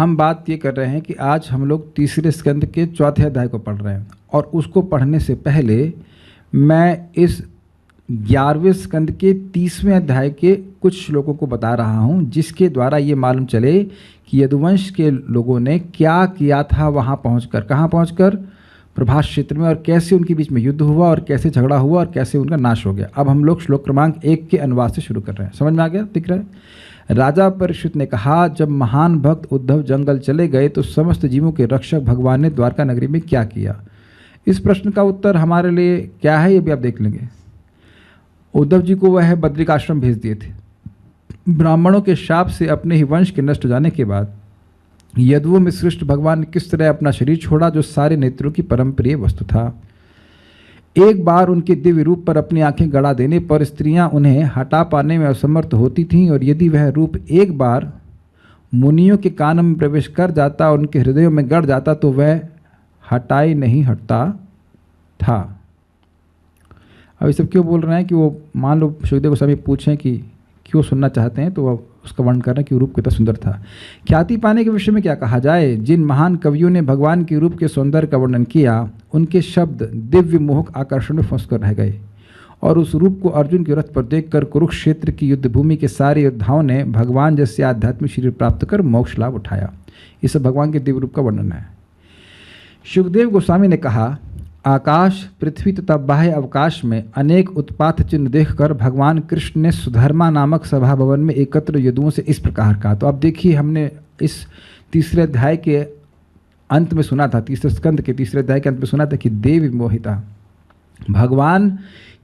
हम बात ये कर रहे हैं कि आज हम लोग तीसरे स्कंद के चौथे अध्याय को पढ़ रहे हैं और उसको पढ़ने से पहले मैं इस ग्यारहवें स्कंद के तीसवें अध्याय के कुछ श्लोकों को बता रहा हूँ जिसके द्वारा ये मालूम चले कि यदुवंश के लोगों ने क्या किया था वहाँ पहुँच कर कहाँ पहुँच कर प्रभास क्षेत्र में और कैसे उनके बीच में युद्ध हुआ और कैसे झगड़ा हुआ और कैसे उनका नाश हो गया अब हम लोग श्लोक क्रमांक एक के अनुवाद से शुरू कर रहे हैं समझ में आ गया दिख रहा है राजा परिषद ने कहा जब महान भक्त उद्धव जंगल चले गए तो समस्त जीवों के रक्षक भगवान ने द्वारका नगरी में क्या किया इस प्रश्न का उत्तर हमारे लिए क्या है ये भी आप देख लेंगे उद्धव जी को वह बद्रिकाश्रम भेज दिए थे ब्राह्मणों के शाप से अपने ही वंश के नष्ट जाने के बाद यदुओं में श्रेष्ठ भगवान ने किस तरह अपना शरीर छोड़ा जो सारे नेत्रों की परम प्रिय वस्तु था एक बार उनके दिव्य रूप पर अपनी आंखें गड़ा देने पर स्त्रियां उन्हें हटा पाने में असमर्थ होती थीं और यदि वह रूप एक बार मुनियों के कान में प्रवेश कर जाता और उनके हृदयों में गड़ जाता तो वह हटाई नहीं हटता था अब ये सब क्यों बोल रहे हैं कि वो मान लो सुखदेव गोस्वामी पूछें कि वो सुनना चाहते हैं तो वह उसका वर्णन कर रहे हैं कि रूप कितना सुंदर था ख्याति पाने के विषय में क्या कहा जाए जिन महान कवियों ने भगवान के रूप के सौंदर्य का वर्णन किया उनके शब्द दिव्य मोहक आकर्षण में फंस कर रह गए और उस रूप को अर्जुन के रथ पर देखकर कुरुक्षेत्र की युद्ध भूमि के सारे योद्धाओं ने भगवान जैसे आध्यात्मिक शरीर प्राप्त कर मोक्ष लाभ उठाया इस भगवान के दिव्य रूप का वर्णन है सुखदेव गोस्वामी ने कहा आकाश पृथ्वी तथा बाह्य अवकाश में अनेक उत्पात चिन्ह देखकर भगवान कृष्ण ने सुधर्मा नामक सभा भवन में एकत्र यदुओं से इस प्रकार कहा तो अब देखिए हमने इस तीसरे अध्याय के अंत में सुना था तीसरे स्कंद के तीसरे अध्याय के अंत में सुना था कि देव मोहिता भगवान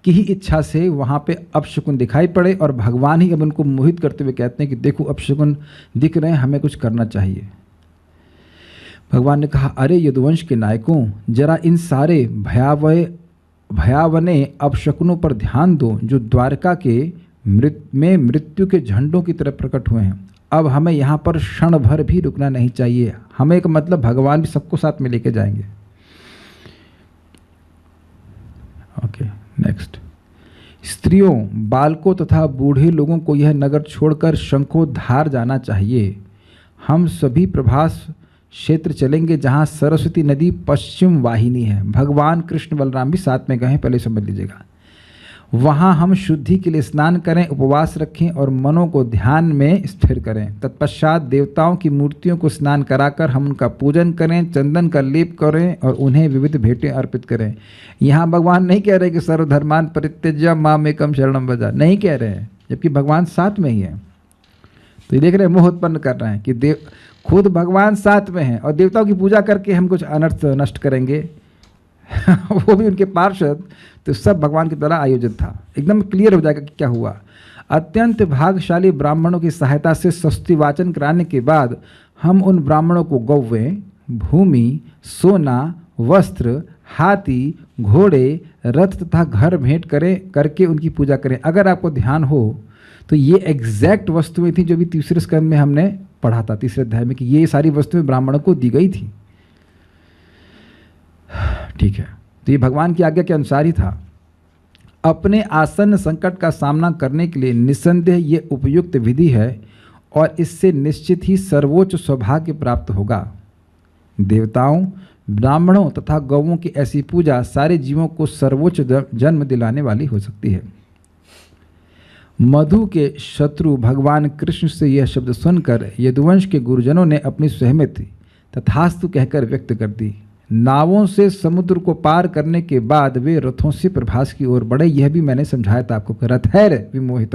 की ही इच्छा से वहाँ पे अपशकुन दिखाई पड़े और भगवान ही अब उनको मोहित करते हुए कहते हैं कि देखो अपशकुन दिख रहे हैं हमें कुछ करना चाहिए भगवान ने कहा अरे यदुवंश के नायकों जरा इन सारे भयावय भयावने अपशकुनों पर ध्यान दो जो द्वारका के मृत में मृत्यु के झंडों की तरफ प्रकट हुए हैं अब हमें यहाँ पर क्षण भर भी रुकना नहीं चाहिए हमें एक मतलब भगवान भी सबको साथ में लेके जाएंगे ओके नेक्स्ट स्त्रियों बालकों तथा बूढ़े लोगों को यह नगर छोड़कर शंखोद्धार जाना चाहिए हम सभी प्रभास क्षेत्र चलेंगे जहाँ सरस्वती नदी पश्चिम वाहिनी है भगवान कृष्ण बलराम भी साथ में गए हैं पहले समझ लीजिएगा वहाँ हम शुद्धि के लिए स्नान करें उपवास रखें और मनों को ध्यान में स्थिर करें तत्पश्चात देवताओं की मूर्तियों को स्नान कराकर हम उनका पूजन करें चंदन का लेप करें और उन्हें विविध भेंटें अर्पित करें यहाँ भगवान नहीं कह रहे कि सर्वधर्मान परित्यज्य में कम शरणम बजा नहीं कह रहे हैं जबकि भगवान साथ में ही है तो ये देख रहे हैं मोह उत्पन्न कर रहे हैं कि देव खुद भगवान साथ में हैं और देवताओं की पूजा करके हम कुछ अनर्थ नष्ट करेंगे वो भी उनके पार्षद तो सब भगवान के द्वारा आयोजित था एकदम क्लियर हो जाएगा कि क्या हुआ अत्यंत भागशाली ब्राह्मणों की सहायता से स्वस्थि वाचन कराने के बाद हम उन ब्राह्मणों को गौवें भूमि सोना वस्त्र हाथी घोड़े रथ तथा घर भेंट करें करके उनकी पूजा करें अगर आपको ध्यान हो तो ये एग्जैक्ट वस्तुएं थी जो भी तीसरे स्कंद में हमने पढ़ा था तीसरे अध्याय में कि ये सारी वस्तुएं ब्राह्मणों को दी गई थी ठीक है तो ये भगवान की आज्ञा के अनुसार ही था अपने आसन्न संकट का सामना करने के लिए निसंदेह ये उपयुक्त विधि है और इससे निश्चित ही सर्वोच्च सौभाग्य प्राप्त होगा देवताओं ब्राह्मणों तथा गौवों की ऐसी पूजा सारे जीवों को सर्वोच्च जन्म दिलाने वाली हो सकती है मधु के शत्रु भगवान कृष्ण से यह शब्द सुनकर यदुवंश के गुरुजनों ने अपनी सहमति तथास्तु कहकर व्यक्त कर दी नावों से समुद्र को पार करने के बाद वे रथों से प्रभास की ओर बढ़े यह भी मैंने समझाया था आपको रथ है विमोहित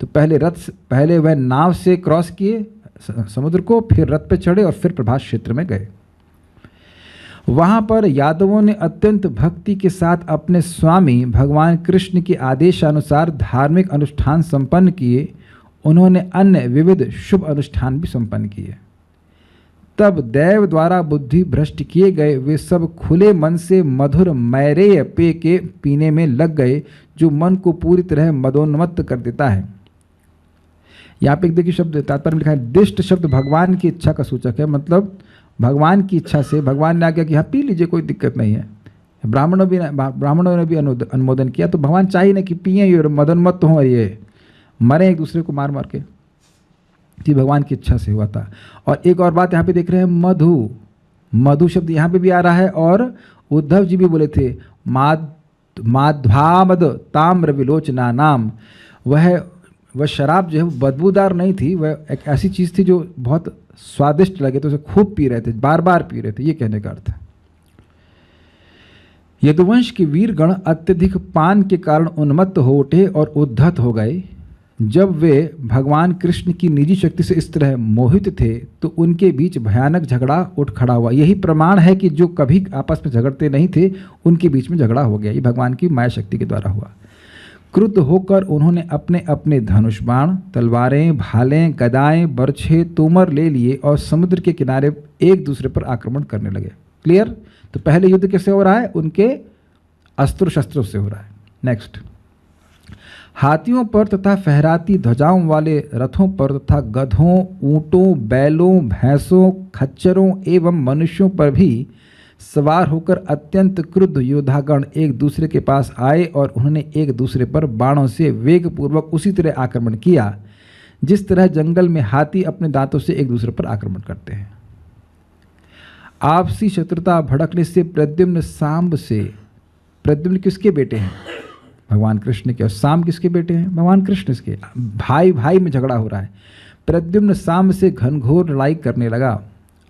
तो पहले रथ पहले वह नाव से क्रॉस किए समुद्र को फिर रथ पर चढ़े और फिर प्रभास क्षेत्र में गए वहाँ पर यादवों ने अत्यंत भक्ति के साथ अपने स्वामी भगवान कृष्ण के आदेशानुसार धार्मिक अनुष्ठान संपन्न किए उन्होंने अन्य विविध शुभ अनुष्ठान भी संपन्न किए तब दैव द्वारा बुद्धि भ्रष्ट किए गए वे सब खुले मन से मधुर मैरेय पेय के पीने में लग गए जो मन को पूरी तरह मदोन्मत्त कर देता है यहाँ पे एक देखिए शब्द तात्पर्य लिखा है दिष्ट शब्द भगवान की इच्छा का सूचक है मतलब भगवान की इच्छा से भगवान ने आज्ञा कि हाँ पी लीजिए कोई दिक्कत नहीं है ब्राह्मणों भी ब्राह्मणों ने भी अनुमोदन किया तो भगवान चाहिए ना कि पिए ये मदन मत हो ये मरे एक दूसरे को मार मार के ये भगवान की इच्छा से हुआ था और एक और बात यहाँ पे देख रहे हैं मधु मधु शब्द यहाँ पे भी आ रहा है और उद्धव जी भी बोले थे माध माध्वामद ताम्र विलोचना नाम वह वह शराब जो है बदबूदार नहीं थी वह एक ऐसी चीज़ थी जो बहुत स्वादिष्ट लगे तो उसे खूब पी रहे थे बार बार पी रहे थे ये कहने का अर्थ है यदुवंश के वीरगण अत्यधिक पान के कारण उन्मत्त हो उठे और उद्धत हो गए जब वे भगवान कृष्ण की निजी शक्ति से इस तरह मोहित थे तो उनके बीच भयानक झगड़ा उठ खड़ा हुआ यही प्रमाण है कि जो कभी आपस में झगड़ते नहीं थे उनके बीच में झगड़ा हो गया ये भगवान की माया शक्ति के द्वारा हुआ क्रुद्ध होकर उन्होंने अपने अपने धनुष बाण तलवारें भालें गदाएं बरछे तोमर ले लिए और समुद्र के किनारे एक दूसरे पर आक्रमण करने लगे क्लियर तो पहले युद्ध कैसे हो रहा है उनके अस्त्र शस्त्रों से हो रहा है नेक्स्ट हाथियों पर तथा फहराती ध्वजाओं वाले रथों पर तथा गधों ऊँटों बैलों भैंसों खच्चरों एवं मनुष्यों पर भी सवार होकर अत्यंत क्रुद्ध योद्धागण एक दूसरे के पास आए और उन्होंने एक दूसरे पर बाणों से वेगपूर्वक उसी तरह आक्रमण किया जिस तरह जंगल में हाथी अपने दांतों से एक दूसरे पर आक्रमण करते हैं आपसी शत्रुता भड़कने से प्रद्युम्न सांब से प्रद्युम्न किसके बेटे हैं भगवान कृष्ण के और सांब किसके बेटे हैं भगवान कृष्ण के भाई भाई में झगड़ा हो रहा है प्रद्युम्न सांब से घनघोर लड़ाई करने लगा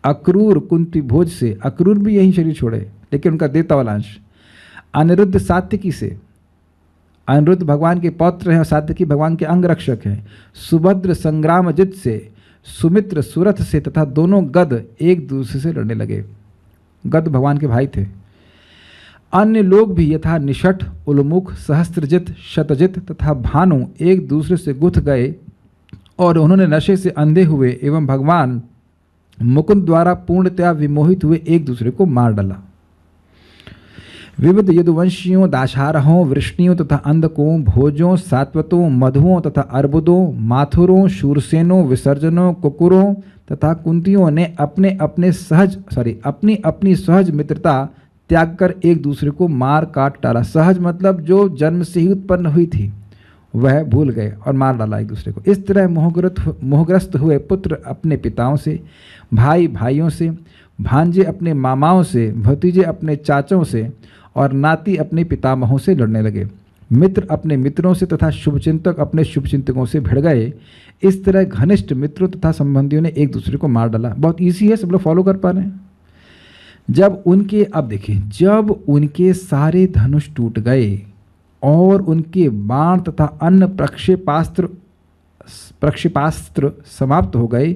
अक्रूर कुंती भोज से अक्रूर भी यही शरीर छोड़े लेकिन उनका देवता वाला अंश अनिरुद्ध सात्विकी से अनिरुद्ध भगवान के पौत्र हैं और सात्विकी भगवान के अंग रक्षक हैं सुभद्र संग्रामजित से सुमित्र सुरथ से तथा दोनों गद एक दूसरे से लड़ने लगे गद भगवान के भाई थे अन्य लोग भी यथा निषठ उलमुख सहस्त्रजित शतजित तथा भानु एक दूसरे से गुथ गए और उन्होंने नशे से अंधे हुए एवं भगवान मुकुंद द्वारा पूर्णतया विमोहित हुए एक दूसरे को मार डाला विविध यदुवंशियों दाशारहों वृष्णियों तथा अंधकों भोजों सात्वतों मधुओं तथा अर्बुदों माथुरों शूरसेनों विसर्जनों कुकुरों तथा कुंतियों ने अपने अपने सहज सॉरी अपनी अपनी सहज मित्रता त्याग कर एक दूसरे को मार काट डाला सहज मतलब जो जन्म से ही उत्पन्न हुई थी वह भूल गए और मार डाला एक दूसरे को इस तरह मोहग्रत मोहग्रस्त हुए पुत्र अपने पिताओं से भाई भाइयों से भांजे अपने मामाओं से भतीजे अपने चाचों से और नाती अपने पितामहों से लड़ने लगे मित्र अपने मित्रों से तथा शुभचिंतक अपने शुभचिंतकों से भिड़ गए इस तरह घनिष्ठ मित्रों तथा संबंधियों ने एक दूसरे को मार डाला बहुत ईजी है सब लोग फॉलो कर पा रहे हैं जब उनके अब देखिए जब उनके सारे धनुष टूट गए और उनके बाण तथा अन्य प्रक्षेपास्त्र प्रक्षेपास्त्र समाप्त हो गए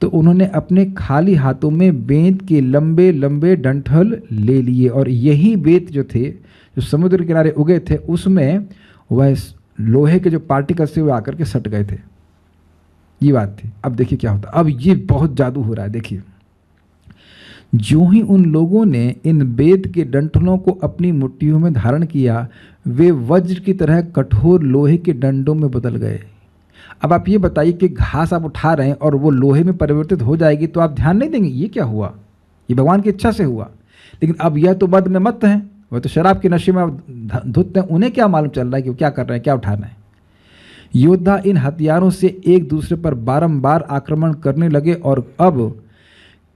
तो उन्होंने अपने खाली हाथों में बेंत के लंबे लंबे डंठल ले लिए और यही बेत जो थे जो समुद्र किनारे उगे थे उसमें वह लोहे के जो पार्टिकल्स थे वे आकर के सट गए थे ये बात थी अब देखिए क्या होता अब ये बहुत जादू हो रहा है देखिए जो ही उन लोगों ने इन वेद के डंठलों को अपनी मुट्ठियों में धारण किया वे वज्र की तरह कठोर लोहे के डंडों में बदल गए अब आप ये बताइए कि घास आप उठा रहे हैं और वो लोहे में परिवर्तित हो जाएगी तो आप ध्यान नहीं देंगे ये क्या हुआ ये भगवान की इच्छा से हुआ लेकिन अब यह तो मद में मत हैं वह तो शराब के नशे में आप धुत हैं उन्हें क्या मालूम चल रहा है कि वो क्या कर रहे हैं क्या उठा रहे हैं योद्धा इन हथियारों से एक दूसरे पर बारंबार आक्रमण करने लगे और अब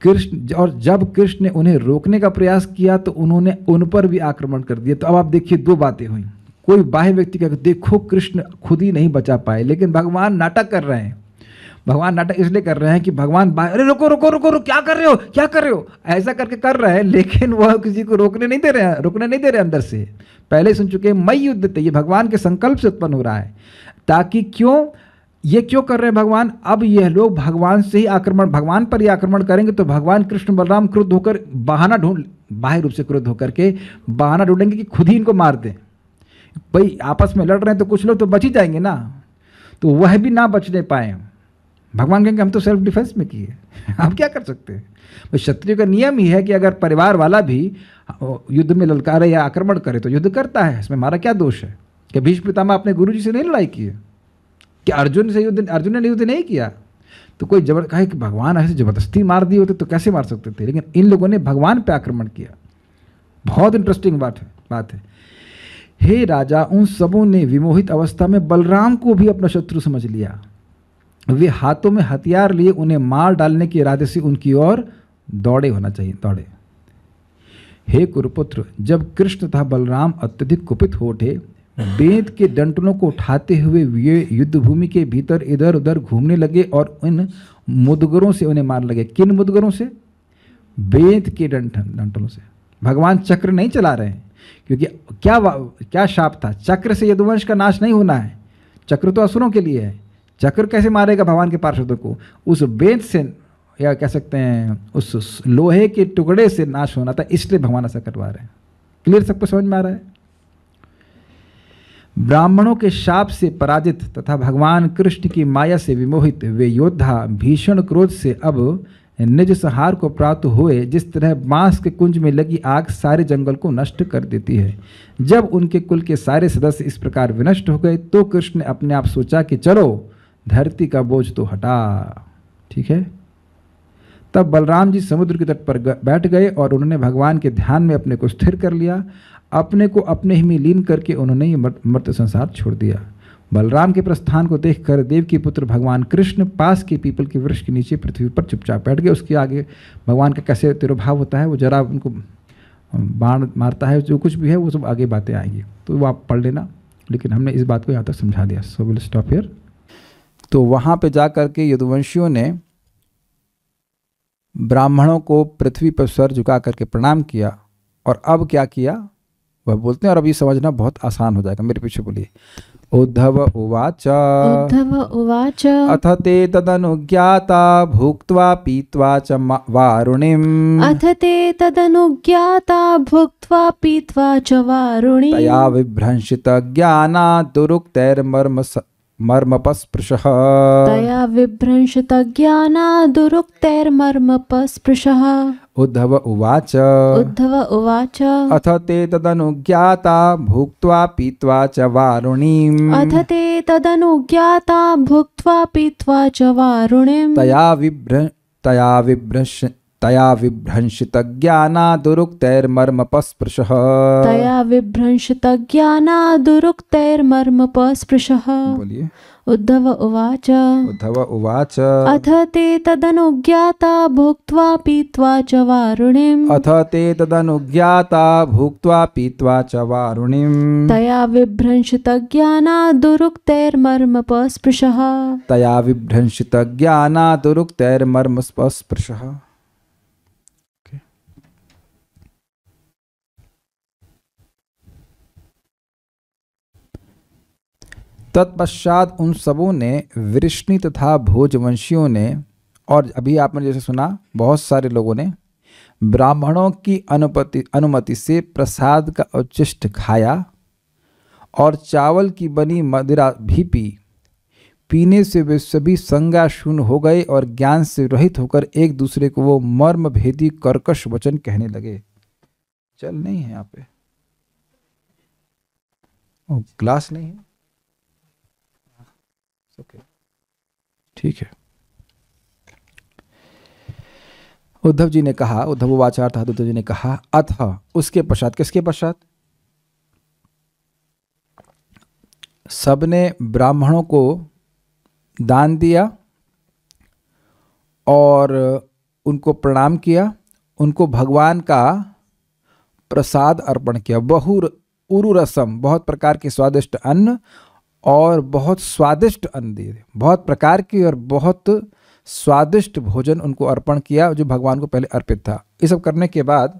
कृष्ण और जब कृष्ण ने उन्हें रोकने का प्रयास किया तो उन्होंने उन पर भी आक्रमण कर दिया तो अब आप देखिए दो बातें हुई कोई बाह्य व्यक्ति का देखो कृष्ण खुद ही नहीं बचा पाए लेकिन भगवान नाटक कर रहे हैं भगवान नाटक इसलिए कर रहे हैं कि भगवान अरे रुको रुको रुको रुको क्या कर रहे हो क्या कर रहे हो ऐसा करके कर रहे हैं लेकिन वह किसी को रोकने नहीं दे रहे हैं रोकने नहीं दे रहे अंदर से पहले सुन चुके हैं मई युद्ध ये भगवान के संकल्प से उत्पन्न हो रहा है ताकि क्यों ये क्यों कर रहे हैं भगवान अब यह लोग भगवान से ही आक्रमण भगवान पर ही आक्रमण करेंगे तो भगवान कृष्ण बलराम क्रुद्ध होकर बहाना ढूंढ बाह्य रूप से क्रुद्ध होकर के बहाना ढूंढेंगे कि खुद ही इनको मार दें भाई आपस में लड़ रहे हैं तो कुछ लोग तो बच ही जाएंगे ना तो वह भी ना बचने पाए भगवान कहेंगे हम तो सेल्फ डिफेंस में किए हम क्या कर सकते हैं भाई क्षत्रिय का नियम ही है कि अगर परिवार वाला भी युद्ध में ललकारे या आक्रमण करे तो युद्ध करता है इसमें हमारा क्या दोष है कि भीष्म पितामह अपने गुरु जी से नहीं लड़ाई की है कि अर्जुन से युद्ध अर्जुन ने युद्ध नहीं किया तो कोई जबर कहे कि भगवान ऐसे जबरदस्ती मार दिए होते तो कैसे मार सकते थे लेकिन इन लोगों ने भगवान पे आक्रमण किया बहुत इंटरेस्टिंग बात है बात है हे राजा उन सबों ने विमोहित अवस्था में बलराम को भी अपना शत्रु समझ लिया वे हाथों में हथियार लिए उन्हें मार डालने के इरादे से उनकी ओर दौड़े होना चाहिए दौड़े हे कुरुपुत्र जब कृष्ण तथा बलराम अत्यधिक कुपित हो उठे हम्म। वेद के डंटनों को उठाते हुए वे युद्ध भूमि के भीतर इधर उधर घूमने लगे और उन मुदगरों से उन्हें मार लगे किन मुदगरों से बेंत के डंठन डंटनों से भगवान चक्र नहीं चला रहे हैं क्योंकि क्या क्या शाप था चक्र से यदुवंश का नाश नहीं होना है चक्र तो असुरों के लिए है चक्र कैसे मारेगा भगवान के पार्षदों को उस बेंत से या कह सकते हैं उस लोहे के टुकड़े से नाश होना था इसलिए भगवान ऐसा करवा रहे हैं क्लियर सबको समझ में आ रहा है ब्राह्मणों के शाप से पराजित तथा भगवान कृष्ण की माया से विमोहित वे योद्धा भीषण क्रोध से अब निज सहार को प्राप्त हुए जिस तरह बांस के कुंज में लगी आग सारे जंगल को नष्ट कर देती है जब उनके कुल के सारे सदस्य इस प्रकार विनष्ट हो गए तो कृष्ण ने अपने आप सोचा कि चलो धरती का बोझ तो हटा ठीक है तब बलराम जी समुद्र के तट पर बैठ गए और उन्होंने भगवान के ध्यान में अपने को स्थिर कर लिया अपने को अपने ही में लीन करके उन्होंने ये मृत संसार छोड़ दिया बलराम के प्रस्थान को देखकर देव के पुत्र भगवान कृष्ण पास के पीपल के वृक्ष के नीचे पृथ्वी पर चुपचाप बैठ गए उसके आगे भगवान का कैसे तिरुभाव होता है वो जरा उनको बाण मारता है जो कुछ भी है वो सब आगे बातें आएंगी तो वो आप पढ़ लेना लेकिन हमने इस बात को यहाँ तक समझा दिया सो विल स्टॉप हेयर तो वहाँ पर जा कर के यदुवंशियों ने ब्राह्मणों को पृथ्वी पर स्वर झुका करके प्रणाम किया और अब क्या किया वह बोलते हैं और अब ये समझना बहुत आसान हो जाएगा मेरे पीछे बोलिए उद्धव उवाच उद्धव उवाच अथ ते तदनुज्ञाता भुक्त्वा पीत्वा च वारुणिम अथ ते तदनुज्ञाता भुक्त्वा पीत्वा च वारुणी तया विभ्रंशित ज्ञाना दुरुक्तैर्मर्म मर्मपस्पृशः तया विभ्रंशित ज्ञाना दुरुक्तैर्मर्मपस्पृशः उद्धव उवाच उद्धव उवाच अथ ते तदनुज्ञाता भुक्त्वा पीत्वा च वारुणीम् अथ ते तदनुज्ञाता भुक्त्वा पीत्वा च वारुणीम् तया विभ्र तया विभ्रश तया विभ्रंशित विभ्रंशितज्ञानादुरुक्तैर्मर्मपस्पृशः तया विभ्रंशितज्ञानादुरुक्तैर्मर्मपस्पृशः बोलिए उद्धव उवाच उद्धव उवाच अथ ते तदनुज्ञाता भुक्त्वा पीत्वा च वारुणिम् अथ ते तदनुज्ञाता भुक्त्वा पीत्वा च वारुणिम् तया विभ्रंशितज्ञानादुरुक्तैर्मर्मपस्पृशः तया विभ्रंशित विभ्रंशितज्ञानादुरुक्तैर्मर्मस्पस्पृशः तत्पश्चात उन सबों ने वृष्णि तथा भोजवंशियों ने और अभी आपने जैसे सुना बहुत सारे लोगों ने ब्राह्मणों की अनुपति अनुमति से प्रसाद का उच्चिष्ट खाया और चावल की बनी मदिरा भी पी पीने से वे सभी संज्ञा शून्य हो गए और ज्ञान से रहित होकर एक दूसरे को वो मर्म भेदी कर्कश वचन कहने लगे चल नहीं है यहाँ पे ग्लास नहीं है ठीक है उद्धव जी ने कहा उद्धव था उद्धव जी ने कहा अथ उसके पश्चात किसके पश्चात सबने ब्राह्मणों को दान दिया और उनको प्रणाम किया उनको भगवान का प्रसाद अर्पण किया बहु उरु रसम बहुत प्रकार के स्वादिष्ट अन्न और बहुत स्वादिष्ट अन्न दिए बहुत प्रकार की और बहुत स्वादिष्ट भोजन उनको अर्पण किया जो भगवान को पहले अर्पित था ये सब करने के बाद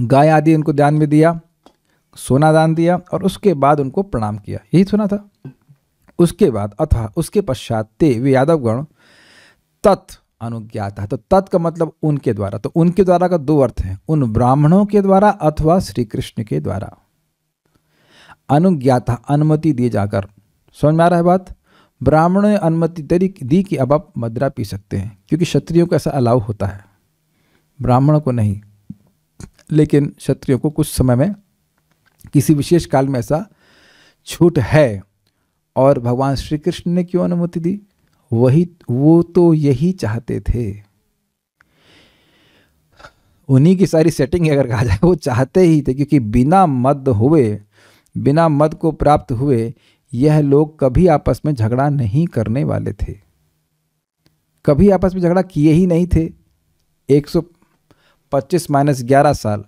गाय आदि उनको दान में दिया सोना दान दिया और उसके बाद उनको प्रणाम किया यही सुना था उसके बाद अथवा उसके पश्चात ते वे यादवगण तत् अनुज्ञाता तो तत् का मतलब उनके द्वारा तो उनके द्वारा का दो अर्थ हैं उन ब्राह्मणों के द्वारा अथवा श्री कृष्ण के द्वारा अनुज्ञाता अनुमति दिए जाकर समझ में आ रहा है बात ब्राह्मणों ने अनुमति दी कि अब आप मदरा पी सकते हैं क्योंकि क्षत्रियों को ऐसा अलाउ होता है ब्राह्मणों को नहीं लेकिन क्षत्रियों को कुछ समय में किसी विशेष काल में ऐसा छूट है और भगवान श्री कृष्ण ने क्यों अनुमति दी वही वो तो यही चाहते थे उन्हीं की सारी सेटिंग अगर कहा जाए वो चाहते ही थे क्योंकि बिना मद हुए बिना मद को प्राप्त हुए यह लोग कभी आपस में झगड़ा नहीं करने वाले थे कभी आपस में झगड़ा किए ही नहीं थे 125 माइनस ग्यारह साल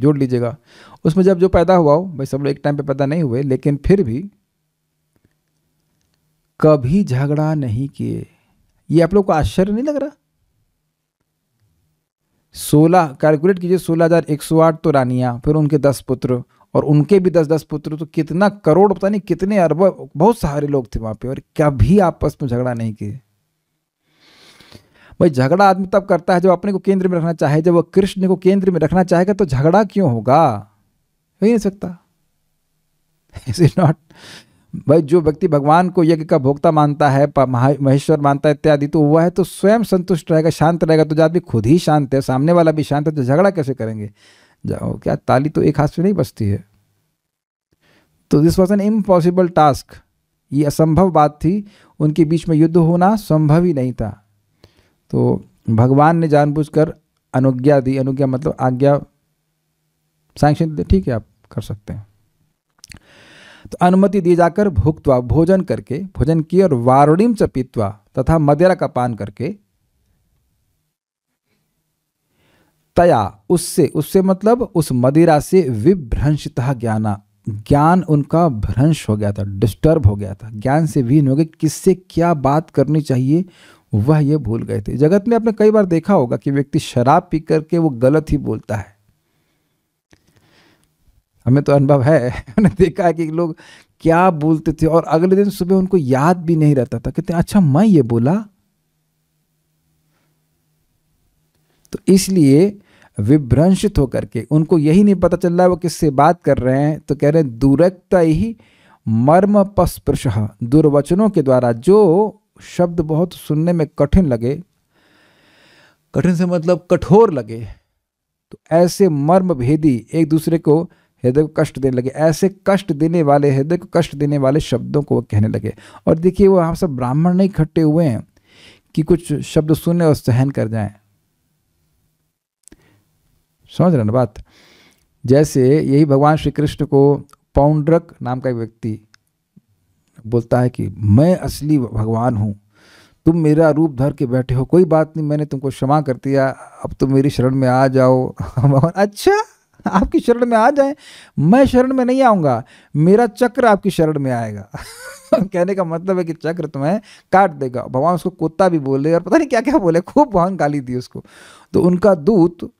जोड़ लीजिएगा उसमें जब जो पैदा हुआ हो भाई सब लोग एक टाइम पे पैदा नहीं हुए लेकिन फिर भी कभी झगड़ा नहीं किए ये आप लोग को आश्चर्य नहीं लग रहा सोलह कैलकुलेट कीजिए सोलह हजार एक सौ आठ तो रानियां फिर उनके दस पुत्र और उनके भी दस दस पुत्र तो कितना करोड़ पता नहीं कितने अरब बहुत सारे लोग थे वहां पे और भी आपस में झगड़ा नहीं किए भाई झगड़ा आदमी तब करता है जब अपने को केंद्र में रखना चाहे जब वह कृष्ण को केंद्र में रखना चाहेगा तो झगड़ा क्यों होगा हो ही नहीं सकता इज इज नॉट भाई जो व्यक्ति भगवान को यज्ञ का भोक्ता मानता है महेश्वर मानता है इत्यादि तो वह है तो स्वयं संतुष्ट रहेगा शांत रहेगा तो जो आदमी खुद ही शांत है सामने वाला भी शांत है तो झगड़ा कैसे करेंगे जाओ क्या ताली तो एक हाथ से नहीं बचती है तो this was an impossible task ये असंभव बात थी उनके बीच में युद्ध होना संभव ही नहीं था तो भगवान ने जानबूझकर अनुज्ञा दी अनुज्ञा मतलब आज्ञा सैंक्शन दे ठीक है आप कर सकते हैं तो अनुमति दी जाकर भुगतवा भोजन करके भोजन किए और वारुणिम चपीतवा तथा मदिरा का पान करके तया उससे उससे मतलब उस मदिरा से विभ्रंशित ज्ञाना ज्ञान उनका भ्रंश हो गया था डिस्टर्ब हो गया था ज्ञान से विहीन हो गए किससे क्या बात करनी चाहिए वह ये भूल गए थे जगत में आपने कई बार देखा होगा कि व्यक्ति शराब पी करके वो गलत ही बोलता है हमें तो अनुभव है हमने देखा है कि लोग क्या बोलते थे और अगले दिन सुबह उनको याद भी नहीं रहता था कहते अच्छा मैं ये बोला तो इसलिए विभ्रंशित होकर के उनको यही नहीं पता चल रहा है वो किससे बात कर रहे हैं तो कह रहे हैं दूरकता ही मर्म पस्पृश दुर्वचनों के द्वारा जो शब्द बहुत सुनने में कठिन लगे कठिन से मतलब कठोर लगे तो ऐसे मर्म भेदी एक दूसरे को हृदय को कष्ट देने लगे ऐसे कष्ट देने वाले हृदय को कष्ट देने वाले शब्दों को वो कहने लगे और देखिए वो हम सब ब्राह्मण नहीं इकट्ठे हुए हैं कि कुछ शब्द सुने और सहन कर जाएं समझ रहे ना बात जैसे यही भगवान श्री कृष्ण को पौंड्रक नाम का एक व्यक्ति बोलता है कि मैं असली भगवान हूँ तुम मेरा रूप धर के बैठे हो कोई बात नहीं मैंने तुमको क्षमा कर दिया अब तुम मेरी शरण में आ जाओ भगवान अच्छा आपकी शरण में आ जाए मैं शरण में नहीं आऊँगा मेरा चक्र आपकी शरण में आएगा कहने का मतलब है कि चक्र तुम्हें काट देगा भगवान उसको कुत्ता भी बोले और पता नहीं क्या क्या बोले खूब भगवान गाली दी उसको तो उनका दूत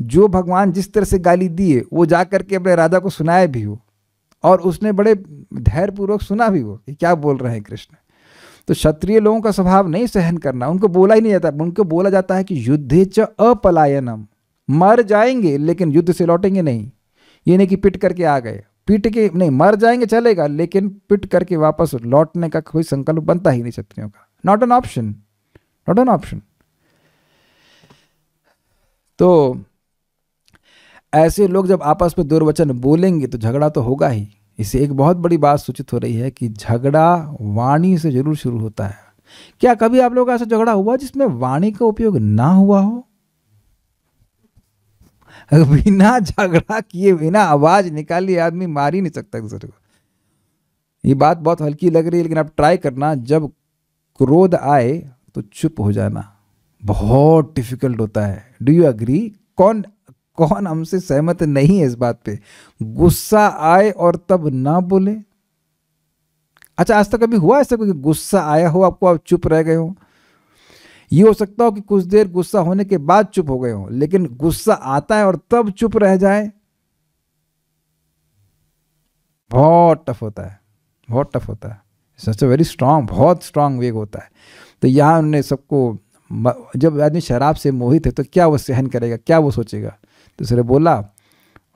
जो भगवान जिस तरह से गाली दिए वो जा करके अपने राधा को सुनाए भी हो और उसने बड़े धैर्यपूर्वक सुना भी हो कि क्या बोल रहे हैं कृष्ण तो क्षत्रिय लोगों का स्वभाव नहीं सहन करना उनको बोला ही नहीं जाता उनको बोला जाता है कि युद्धे च अपलायनम मर जाएंगे लेकिन युद्ध से लौटेंगे नहीं ये नहीं कि पिट करके आ गए पिट के नहीं मर जाएंगे चलेगा लेकिन पिट करके वापस लौटने का कोई संकल्प बनता ही नहीं क्षत्रियों का not an option not an option तो ऐसे लोग जब आपस में दुर्वचन बोलेंगे तो झगड़ा तो होगा ही इससे एक बहुत बड़ी बात सूचित हो रही है कि झगड़ा वाणी से जरूर शुरू होता है क्या कभी आप लोगों का ऐसा झगड़ा हुआ जिसमें वाणी का उपयोग ना हुआ हो बिना झगड़ा किए बिना आवाज निकाली आदमी मार ही नहीं सकता दूसरे को ये बात बहुत हल्की लग रही है लेकिन आप ट्राई करना जब क्रोध आए तो चुप हो जाना बहुत डिफिकल्ट होता है डू यू अग्री कौन कौन हमसे सहमत नहीं है इस बात पे गुस्सा आए और तब ना बोले अच्छा आज तक कभी हुआ ऐसा कोई गुस्सा आया हो आपको आप चुप रह गए हो ये हो सकता हो कि कुछ देर गुस्सा होने के बाद चुप हो गए हो लेकिन गुस्सा आता है और तब चुप रह जाए बहुत टफ होता है बहुत टफ होता है सच वेरी स्ट्रांग बहुत स्ट्रांग वेग होता है तो यहाँ उन्होंने सबको जब आदमी शराब से मोहित है तो क्या वो सहन करेगा क्या वो सोचेगा दूसरे बोला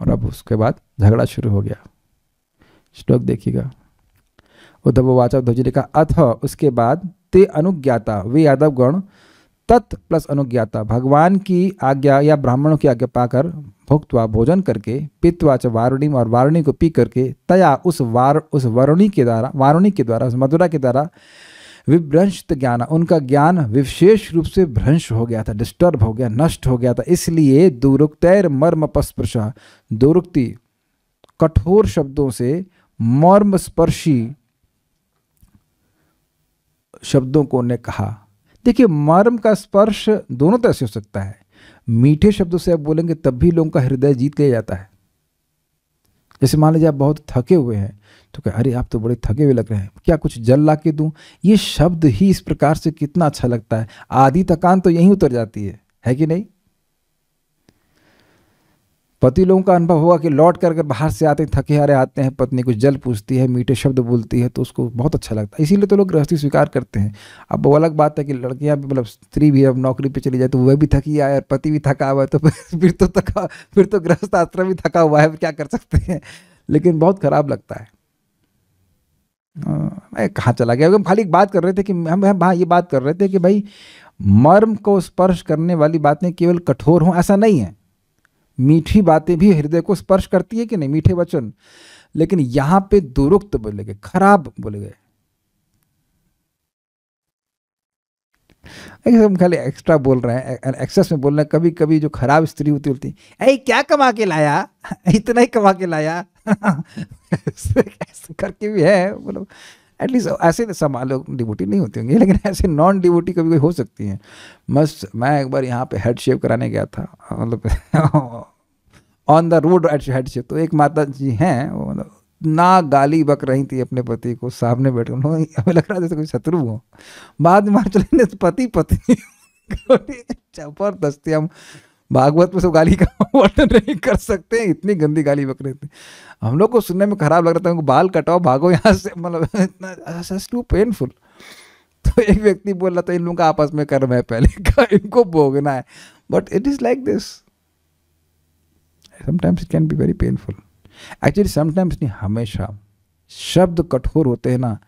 और अब उसके बाद झगड़ा शुरू हो गया श्लोक देखिएगा उद्धव वाचक ने कहा अथ उसके बाद ते अनुज्ञाता वे यादव गण तत् प्लस अनुज्ञाता भगवान की आज्ञा या ब्राह्मणों की आज्ञा पाकर भोक्तवा भोजन करके पित्वाच वारुणी और वारुणी को पी करके तया उस वार उस वरुणी के द्वारा वारुणी के द्वारा उस मधुरा के द्वारा विभ्रंशित ज्ञान उनका ज्ञान विशेष रूप से भ्रंश हो गया था डिस्टर्ब हो गया नष्ट हो गया था इसलिए दुरुक्तैर मर्म पस्पृश दुरुक्ति कठोर शब्दों से मर्म स्पर्शी शब्दों को ने कहा देखिए मर्म का स्पर्श दोनों तरह से हो सकता है मीठे शब्दों से आप बोलेंगे तब भी लोगों का हृदय जीत लिया जाता है जैसे मान लीजिए आप बहुत थके हुए हैं तो कह अरे आप तो बड़े थके हुए लग रहे हैं क्या कुछ जल ला के दूँ ये शब्द ही इस प्रकार से कितना अच्छा लगता है आधी थकान तो यहीं उतर जाती है है कि नहीं पति लोगों का अनुभव होगा कि लौट कर अगर बाहर से आते थके हारे आते हैं पत्नी कुछ जल पूछती है मीठे शब्द बोलती है तो उसको बहुत अच्छा लगता है इसीलिए तो लोग गृहस्थी स्वीकार करते हैं अब वो अलग बात है कि लड़कियां भी मतलब स्त्री भी अब नौकरी पे चली जाए तो वह भी थकी आए और पति भी थका हुआ है तो फिर तो थका फिर तो गृहस्थ आश्रम भी थका हुआ है क्या कर सकते हैं लेकिन बहुत ख़राब लगता है मैं कहाँ चला गया हम खाली एक बात कर रहे थे कि हम ये बात कर रहे थे कि भाई मर्म को स्पर्श करने वाली बातें केवल कठोर हों ऐसा नहीं है मीठी बातें भी हृदय को स्पर्श करती है कि नहीं मीठे वचन लेकिन यहाँ पे दुरुक्त बोले गए खराब बोले गए हम खाली एक्स्ट्रा बोल रहे हैं एक्सेस में बोल रहे हैं कभी कभी जो खराब स्त्री होती होती है क्या कमा के लाया इतना ही कमा के लाया ऐसे करके भी है मतलब एटलीस्ट ऐसे सामान लोग डिबूटी नहीं होती होंगी लेकिन ऐसे नॉन डिबूटी कभी कोई हो सकती हैं मस्त मैं एक बार यहाँ पे हेड शेव कराने गया था मतलब on the road at head shave तो एक माता जी हैं मतलब ना गाली बक रही थी अपने पति को सामने बैठे कर हमें लग रहा था जैसे कोई शत्रु हो बाद में मार चले पति पत्नी जबरदस्ती हम भागवत में सब तो गाली का वर्णन नहीं कर सकते इतनी गंदी गाली बक रहे थे हम लोग को सुनने में खराब लग रहा था बाल कटाओ भागो यहाँ से मतलब इतना टू पेनफुल तो एक व्यक्ति बोल रहा था इन लोगों का आपस में कर्म है पहले का इनको भोगना है but it is like this sometimes it can be very painful actually sometimes नहीं हमेशा शब्द कठोर होते हैं ना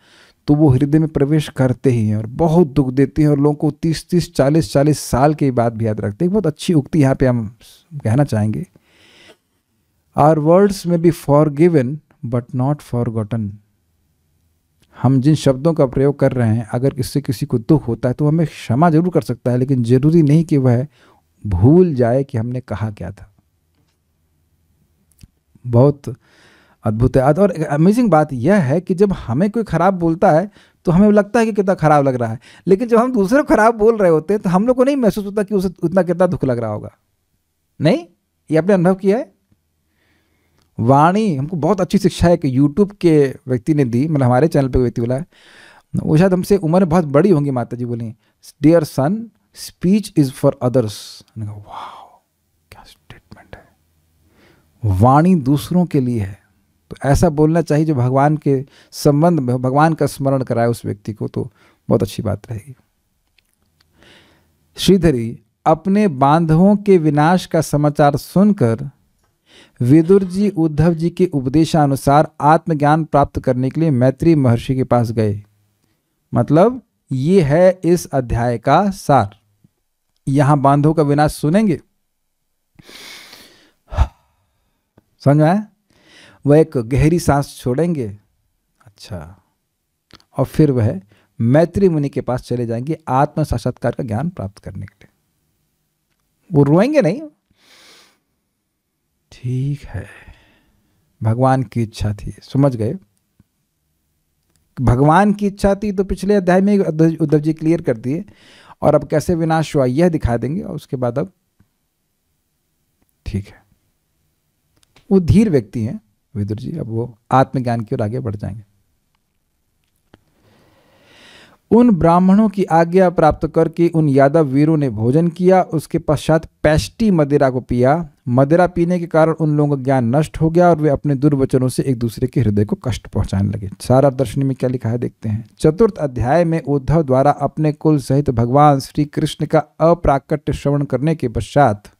तो वो हृदय में प्रवेश करते ही हैं और बहुत दुख देते हैं और लोगों को तीस तीस चालीस चालीस साल के बाद भी याद रखते हैं बहुत अच्छी उक्ति यहाँ पे हम कहना चाहेंगे our words may be forgiven but not forgotten हम जिन शब्दों का प्रयोग कर रहे हैं अगर इससे किसी को दुख होता है तो हमें क्षमा जरूर कर सकता है लेकिन ज़रूरी नहीं कि वह भूल जाए कि हमने कहा क्या था बहुत अद्भुत है और अमेजिंग बात यह है कि जब हमें कोई ख़राब बोलता है तो हमें लगता है कि कितना ख़राब लग रहा है लेकिन जब हम दूसरे ख़राब बोल रहे होते हैं तो हम लोग को नहीं महसूस होता कि उसे उतना कितना दुख लग रहा होगा नहीं ये आपने अनुभव किया है वाणी हमको बहुत अच्छी शिक्षा है कि यूट्यूब के व्यक्ति ने दी मतलब हमारे चैनल पर व्यक्ति बोला वो शायद हमसे उम्र बहुत बड़ी होंगी माता जी बोली dear son speech is for others वाह क्या स्टेटमेंट है वाणी दूसरों के लिए है तो ऐसा बोलना चाहिए जो भगवान के संबंध में भगवान का स्मरण कराए उस व्यक्ति को तो बहुत अच्छी बात रहेगी श्रीधरी अपने बांधवों के विनाश का समाचार सुनकर विदुर जी उद्धव जी के उपदेशानुसार आत्मज्ञान प्राप्त करने के लिए मैत्री महर्षि के पास गए मतलब ये है इस अध्याय का सार यहां बांधों का विनाश सुनेंगे समझ आया वह एक गहरी सांस छोड़ेंगे अच्छा और फिर वह मैत्री मुनि के पास चले जाएंगे आत्म साक्षात्कार का ज्ञान प्राप्त करने के लिए वो रोएंगे नहीं ठीक है भगवान की इच्छा थी समझ गए भगवान की इच्छा थी तो पिछले अध्याय में उद्धव जी क्लियर कर दिए और अब कैसे विनाश हुआ यह दिखा देंगे और उसके बाद अब ठीक है वो धीर व्यक्ति हैं विदुर जी अब वो आत्मज्ञान की ओर आगे बढ़ जाएंगे उन ब्राह्मणों की आज्ञा प्राप्त करके उन यादव वीरों ने भोजन किया उसके पश्चात पैष्टी मदिरा को पिया मदिरा पीने के कारण उन लोगों का ज्ञान नष्ट हो गया और वे अपने दुर्वचनों से एक दूसरे के हृदय को कष्ट पहुंचाने लगे सारा दर्शनी में क्या लिखा है देखते हैं चतुर्थ अध्याय में उद्धव द्वारा अपने कुल सहित भगवान श्री कृष्ण का अप्राकट्य श्रवण करने के पश्चात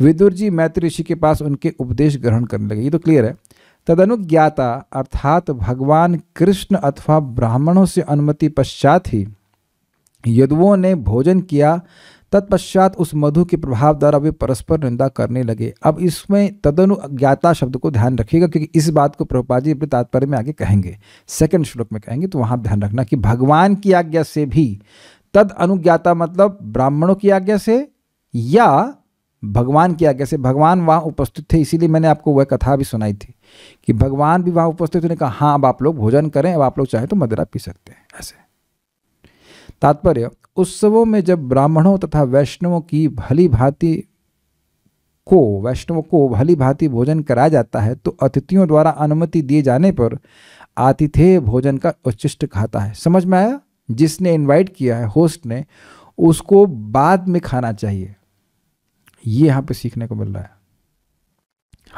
विदुर जी मैत्री ऋषि के पास उनके उपदेश ग्रहण करने लगे ये तो क्लियर है तदनुज्ञाता अर्थात भगवान कृष्ण अथवा ब्राह्मणों से अनुमति पश्चात ही यदुओं ने भोजन किया तत्पश्चात उस मधु के प्रभाव द्वारा वे परस्पर निंदा करने लगे अब इसमें तदनुज्ञाता शब्द को ध्यान रखिएगा क्योंकि इस बात को प्रभुपा जी अपने तात्पर्य में आगे कहेंगे सेकंड श्लोक में कहेंगे तो वहाँ ध्यान रखना कि भगवान की आज्ञा से भी तद अनुज्ञाता मतलब ब्राह्मणों की आज्ञा से या भगवान की आज्ञा से भगवान वहाँ उपस्थित थे इसीलिए मैंने आपको वह कथा भी सुनाई थी कि भगवान भी वहाँ उपस्थित उन्होंने कहा हाँ अब आप लोग भोजन करें अब आप लोग चाहें तो मदिरा पी सकते हैं ऐसे तात्पर्य उत्सवों में जब ब्राह्मणों तथा वैष्णवों की भली भांति को वैष्णवों को भली भांति भोजन कराया जाता है तो अतिथियों द्वारा अनुमति दिए जाने पर आतिथेय भोजन का उच्चिष्ट खाता है समझ में आया जिसने इनवाइट किया है होस्ट ने उसको बाद में खाना चाहिए ये यहाँ पे सीखने को मिल रहा है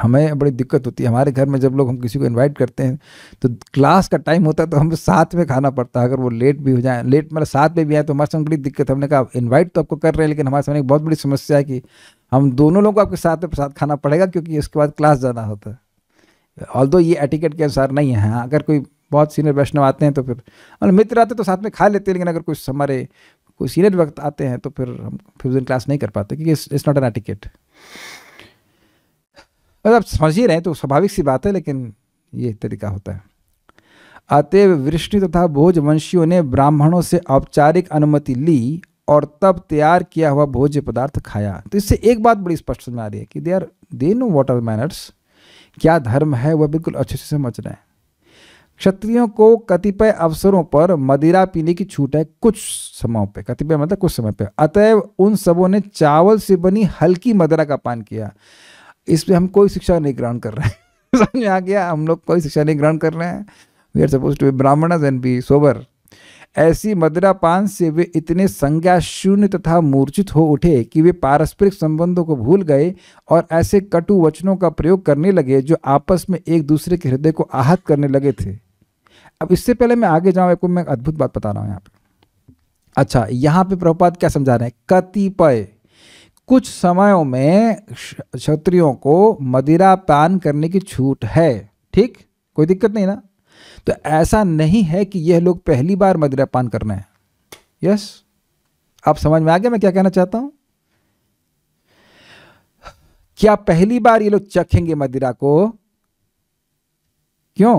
हमें बड़ी दिक्कत होती है हमारे घर में जब लोग हम किसी को इनवाइट करते हैं तो क्लास का टाइम होता है तो हमें साथ में खाना पड़ता है अगर वो लेट भी हो जाए लेट मतलब साथ में भी आए तो हमारे सामने बड़ी दिक्कत हमने कहा इनवाइट तो आपको कर रहे हैं लेकिन हमारे सामने एक बहुत बड़ी समस्या है कि हम दोनों लोगों को आपके साथ में साथ खाना पड़ेगा क्योंकि उसके बाद क्लास जाना होता है ऑल ये एटिकेट के अनुसार नहीं है हाँ, अगर कोई बहुत सीनियर वैष्णव आते हैं तो फिर मतलब मित्र आते तो साथ में खा लेते हैं लेकिन अगर कुछ हमारे कोई सीनियर वक्त आते हैं तो फिर हम दिन क्लास नहीं कर पाते क्योंकि इट्स नॉट एन एटिकेट मतलब समझ ही रहे तो स्वाभाविक सी बात है लेकिन ये तरीका होता है अतएव वृष्णि तथा भोज वंशियों ने ब्राह्मणों से औपचारिक अनुमति ली और तब तैयार किया हुआ भोज्य पदार्थ खाया तो इससे एक बात बड़ी स्पष्ट समझ आ रही है कि they are they know what are manners क्या धर्म है वह बिल्कुल अच्छे से समझ रहे हैं क्षत्रियों को कतिपय अवसरों पर मदिरा पीने की छूट है कुछ समयों पे कतिपय मतलब कुछ समय पे अतएव उन सबों ने चावल से बनी हल्की मदिरा का पान किया इसमें हम कोई शिक्षा नहीं ग्रहण कर रहे हैं समझ आ गया हम लोग कोई शिक्षा नहीं ग्रहण कर रहे हैं we are suppose to be Brahmin and be sober ऐसी मदिरा पान से वे इतने संज्ञा शून्य तथा मूर्छित हो उठे कि वे पारस्परिक संबंधों को भूल गए और ऐसे कटु वचनों का प्रयोग करने लगे जो आपस में एक दूसरे के हृदय को आहत करने लगे थे अब इससे पहले मैं आगे जाऊँ आपको मैं अद्भुत बात बता रहा हूँ यहाँ पर अच्छा यहाँ पे प्रभुपात क्या समझा रहे हैं कतिपय कुछ समयों में क्षत्रियों को मदिरा पान करने की छूट है ठीक कोई दिक्कत नहीं ना तो ऐसा नहीं है कि यह लोग पहली बार मदिरा पान कर रहे हैं यस आप समझ में आ गया मैं क्या कहना चाहता हूं क्या पहली बार ये लोग चखेंगे मदिरा को क्यों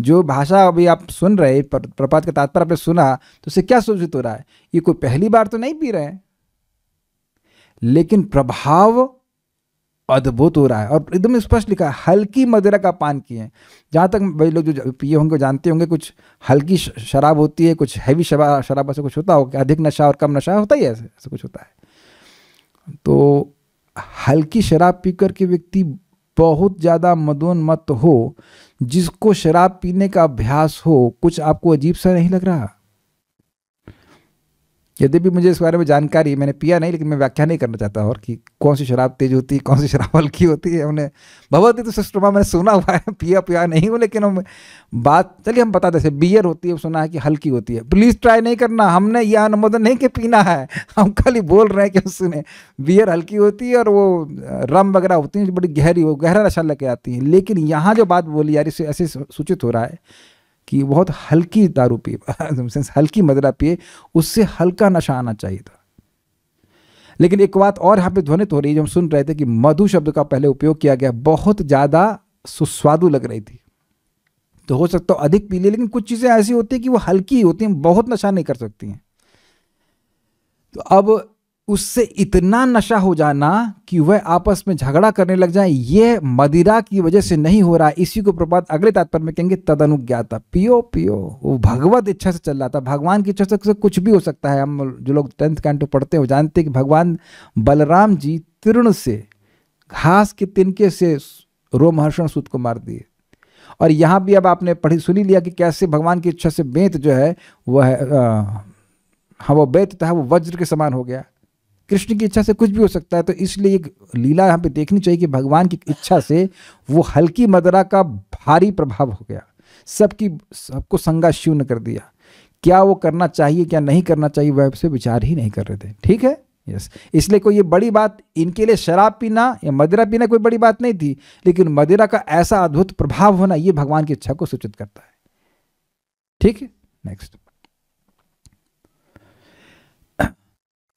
जो भाषा अभी आप सुन रहे प्रपात का तात्पर्य आपने सुना तो उसे क्या सूचित हो रहा है ये कोई पहली बार तो नहीं पी रहे हैं लेकिन प्रभाव अद्भुत हो रहा है और एकदम स्पष्ट लिखा है हल्की मदिरा का पान किए जहाँ तक वही लोग जो पिए होंगे जानते होंगे कुछ हल्की शराब होती है कुछ हैवी शराब शराब ऐसा कुछ होता हो अधिक नशा और कम नशा होता ही ऐसे ऐसा कुछ होता है तो हल्की शराब पी करके व्यक्ति बहुत ज़्यादा मत हो जिसको शराब पीने का अभ्यास हो कुछ आपको अजीब सा नहीं लग रहा यदि भी मुझे इस बारे में जानकारी मैंने पिया नहीं लेकिन मैं व्याख्या नहीं करना चाहता और कि कौन सी शराब तेज होती है कौन सी शराब हल्की होती है हमने भगवती तो सुष्टमा मैंने सुना हुआ है पिया पिया नहीं हूँ लेकिन हम बात चलिए हम बता दें बियर होती है सुना है कि हल्की होती है प्लीज़ ट्राई नहीं करना हमने यह अनुमोदन नहीं कि पीना है हम खाली बोल रहे हैं कि सुने बियर हल्की होती है और वो रम वगैरह होती है बड़ी गहरी वो गहरा नशा लेके आती है लेकिन यहाँ जो बात बोली यार ऐसे सूचित हो रहा है कि बहुत हल्की दारू पिए सेंस हल्की मदरा पिए उससे हल्का नशा आना चाहिए था लेकिन एक बात और यहाँ पे ध्वनित हो रही है जो हम सुन रहे थे कि मधु शब्द का पहले उपयोग किया गया बहुत ज़्यादा सुस्वादु लग रही थी तो हो सकता है अधिक पी लिए लेकिन कुछ चीज़ें ऐसी होती हैं कि वो हल्की होती हैं बहुत नशा नहीं कर सकती हैं तो अब उससे इतना नशा हो जाना कि वह आपस में झगड़ा करने लग जाए ये मदिरा की वजह से नहीं हो रहा इसी को प्रभात अगले तात्पर्य में कहेंगे तद अनुज्ञाता पियो पियो वो भगवत इच्छा से चल रहा था भगवान की इच्छा से कुछ भी हो सकता है हम जो लोग टेंथ कैंटो पढ़ते हैं वो जानते हैं कि भगवान बलराम जी तीर्ण से घास के तिनके से रोमहर्षण सूत को मार दिए और यहाँ भी अब आपने पढ़ी सुनी लिया कि कैसे भगवान की इच्छा से बेत जो है वह हाँ वो बेत था वो वज्र के समान हो गया कृष्ण की इच्छा से कुछ भी हो सकता है तो इसलिए एक लीला यहाँ पे देखनी चाहिए कि भगवान की इच्छा से वो हल्की मदरा का भारी प्रभाव हो गया सबकी सबको संगा शून्य कर दिया क्या वो करना चाहिए क्या नहीं करना चाहिए वह से विचार ही नहीं कर रहे थे ठीक है यस इसलिए कोई ये बड़ी बात इनके लिए शराब पीना या मदिरा पीना कोई बड़ी बात नहीं थी लेकिन मदिरा का ऐसा अद्भुत प्रभाव होना ये भगवान की इच्छा को सूचित करता है ठीक है नेक्स्ट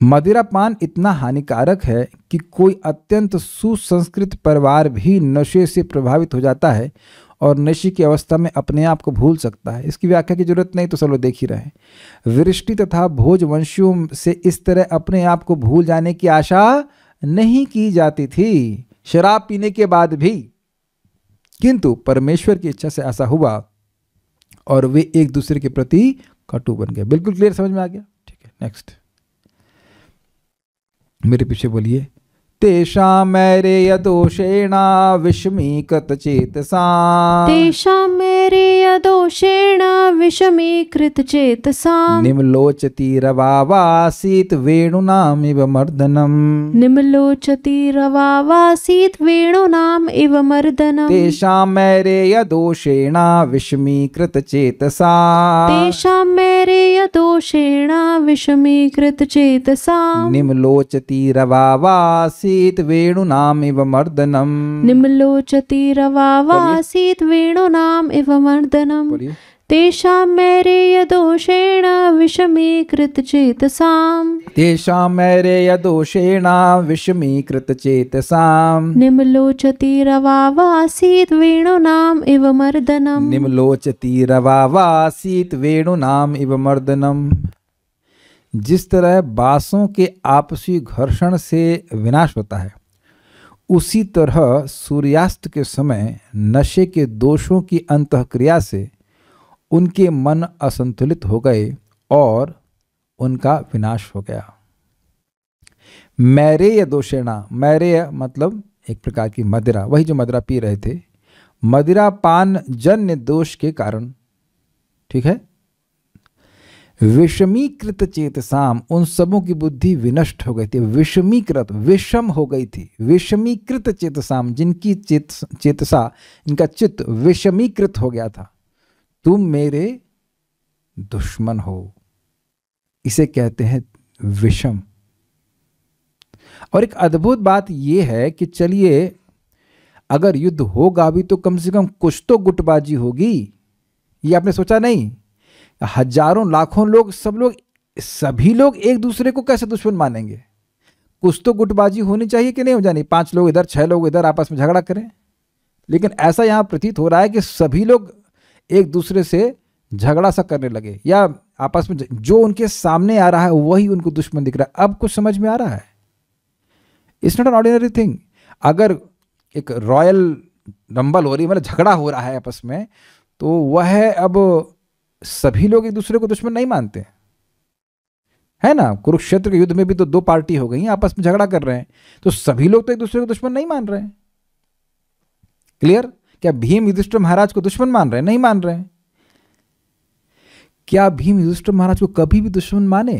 मदिरा पान इतना हानिकारक है कि कोई अत्यंत सुसंस्कृत परिवार भी नशे से प्रभावित हो जाता है और नशे की अवस्था में अपने आप को भूल सकता है इसकी व्याख्या की जरूरत नहीं तो सब लोग देख ही रहे वृष्टि तथा भोज वंशियों से इस तरह अपने आप को भूल जाने की आशा नहीं की जाती थी शराब पीने के बाद भी किंतु परमेश्वर की इच्छा से ऐसा हुआ और वे एक दूसरे के प्रति कटु बन गए बिल्कुल क्लियर समझ में आ गया ठीक है नेक्स्ट मेरे पीछे बोलिए तेषा मेरे यदोषेणा विस्मीकृतचेतसां सा दोषेण विषमीकृतचेतसाम् निम्लोचतीरवावासीत् वेणूनामिव मर्दनम् निम्लोचतीरवावासीत् वेणूनाम् इव मर्दनम् तेषां मैरेय दोषेण विषमीकृतचेतसा तेषां मैरेय दोषेण विषमीकृतचेतसा निम्लोचतीरवावासीत् वेणूनामिव मर्दनम् निम्लोचतीरवावासीत् वेणूनाम् इव प्रमर्दनम् तेषां विषमीकृत विषमीकृतचेतसां तेषां मैरेयदोषेण विषमीकृतचेतसां निम्लोचतीरवावासीत् वेणुनाम इव मर्दनम् निम्लोचतीरवावासीत् वेणुनाम इव मर्दनम जिस तरह बासों के आपसी घर्षण से विनाश होता है उसी तरह सूर्यास्त के समय नशे के दोषों की अंतक्रिया से उनके मन असंतुलित हो गए और उनका विनाश हो गया मैरेय दोषेणा मैरेय मतलब एक प्रकार की मदिरा वही जो मदिरा पी रहे थे मदिरा पान जन्य दोष के कारण ठीक है विषमीकृत चेतसाम उन सबों की बुद्धि विनष्ट हो गई थी विषमीकृत विषम हो गई थी विषमीकृत चेतसाम जिनकी चेत चेतसा इनका चित्त विषमीकृत हो गया था तुम मेरे दुश्मन हो इसे कहते हैं विषम और एक अद्भुत बात यह है कि चलिए अगर युद्ध होगा भी तो कम से कम कुछ तो गुटबाजी होगी ये आपने सोचा नहीं हजारों लाखों लोग सब लोग सभी लोग एक दूसरे को कैसे दुश्मन मानेंगे कुछ तो गुटबाजी होनी चाहिए कि नहीं हो जानी पांच लोग इधर छह लोग इधर आपस में झगड़ा करें लेकिन ऐसा यहाँ प्रतीत हो रहा है कि सभी लोग एक दूसरे से झगड़ा सा करने लगे या आपस में जो उनके सामने आ रहा है वही उनको दुश्मन दिख रहा है अब कुछ समझ में आ रहा है it's not an ordinary thing अगर एक रॉयल रंबल हो रही है मतलब झगड़ा हो रहा है आपस में तो वह अब सभी लोग एक दूसरे को दुश्मन नहीं मानते है ना कुरुक्षेत्र के युद्ध में भी तो दो पार्टी हो गई आपस में झगड़ा कर रहे हैं तो सभी लोग तो एक दूसरे को दुश्मन नहीं मान रहे हैं क्लियर क्या भीम युधिष्ठ महाराज को दुश्मन मान रहे हैं नहीं मान रहे हैं क्या भीम युधिष्ठ महाराज को कभी भी दुश्मन माने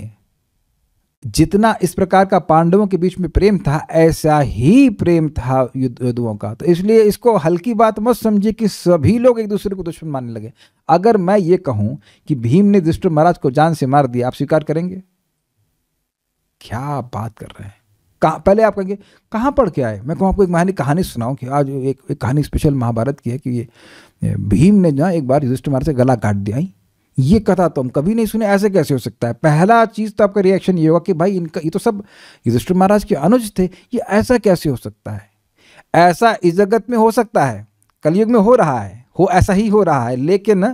जितना इस प्रकार का पांडवों के बीच में प्रेम था ऐसा ही प्रेम था युद्धों का तो इसलिए इसको हल्की बात मत समझिए कि सभी लोग एक दूसरे को दुश्मन मानने लगे अगर मैं ये कहूं कि भीम ने दुष्ट महाराज को जान से मार दिया आप स्वीकार करेंगे क्या बात कर रहे हैं कहा पहले आप कहेंगे कहाँ पढ़ के आए मैं कहूँ आपको एक महानी कहानी सुनाऊँ कि आज एक, एक कहानी स्पेशल महाभारत की है कि ये भीम ने जो एक बार युधिष्ठ महाराज से गला काट दिया ही ये कथा तो हम कभी नहीं सुने ऐसे कैसे हो सकता है पहला चीज़ तो आपका रिएक्शन ये होगा कि भाई इनका ये तो सब युधिष्ठिर महाराज के अनुज थे ये ऐसा कैसे हो सकता है ऐसा इस जगत में हो सकता है कलयुग में हो रहा है हो ऐसा ही हो रहा है लेकिन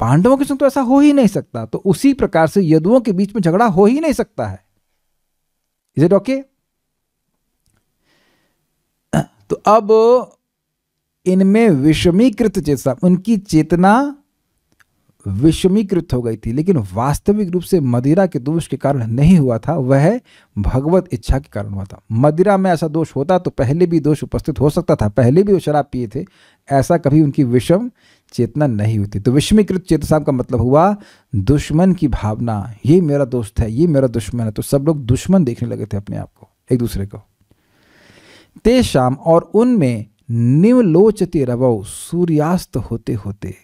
पांडवों के संग तो ऐसा हो ही नहीं सकता तो उसी प्रकार से यदुओं के बीच में झगड़ा हो ही नहीं सकता है इज इट ओके तो अब इनमें विषमीकृत चेतना उनकी चेतना विषमीकृत हो गई थी लेकिन वास्तविक रूप से मदिरा के दोष के कारण नहीं हुआ था वह भगवत इच्छा के कारण हुआ था मदिरा में ऐसा दोष होता तो पहले भी दोष उपस्थित हो सकता था पहले भी वो शराब पिए थे ऐसा कभी उनकी विषम चेतना नहीं होती तो विषमीकृत चेतना का मतलब हुआ दुश्मन की भावना ये मेरा दोस्त है ये मेरा दुश्मन है तो सब लोग दुश्मन देखने लगे थे अपने आप को एक दूसरे को तेज शाम और उनमें निम्लोचते रवो सूर्यास्त होते होते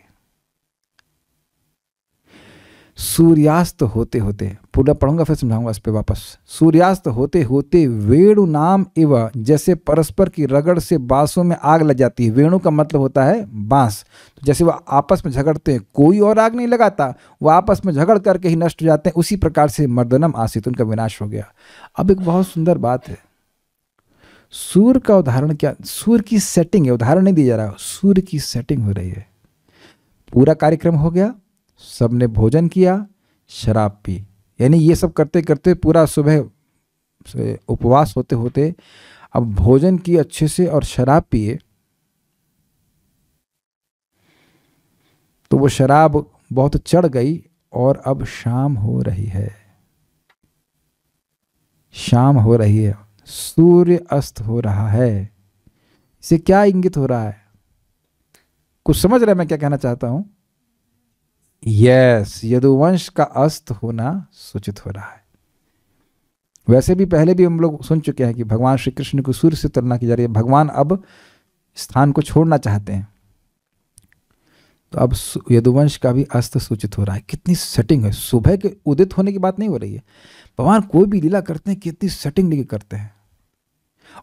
सूर्यास्त होते होते पूरा पढ़ूंगा फिर समझाऊंगा इस पर वापस सूर्यास्त होते होते वेणु नाम इव जैसे परस्पर की रगड़ से बांसों में आग लग जाती है वेणु का मतलब होता है बांस तो जैसे वह आपस में झगड़ते हैं कोई और आग नहीं लगाता वह आपस में झगड़ करके ही नष्ट हो जाते हैं उसी प्रकार से मर्दनम आशित उनका विनाश हो गया अब एक बहुत सुंदर बात है सूर्य का उदाहरण क्या सूर्य की सेटिंग है उदाहरण नहीं दिया जा रहा सूर्य की सेटिंग हो रही है पूरा कार्यक्रम हो गया सब ने भोजन किया शराब पी यानी ये सब करते करते पूरा सुबह से उपवास होते होते अब भोजन किए अच्छे से और शराब पिए तो वो शराब बहुत चढ़ गई और अब शाम हो रही है शाम हो रही है सूर्य अस्त हो रहा है इसे क्या इंगित हो रहा है कुछ समझ रहे मैं क्या कहना चाहता हूं यस यदुवंश का अस्त होना सूचित हो रहा है वैसे भी पहले भी हम लोग सुन चुके हैं कि भगवान श्री कृष्ण को सूर्य से तुलना की जा रही है भगवान अब स्थान को छोड़ना चाहते हैं तो अब यदुवंश का भी अस्त सूचित हो रहा है कितनी सेटिंग है सुबह के उदित होने की बात नहीं हो रही है भगवान कोई भी लीला करते हैं कितनी सेटिंग लेके करते हैं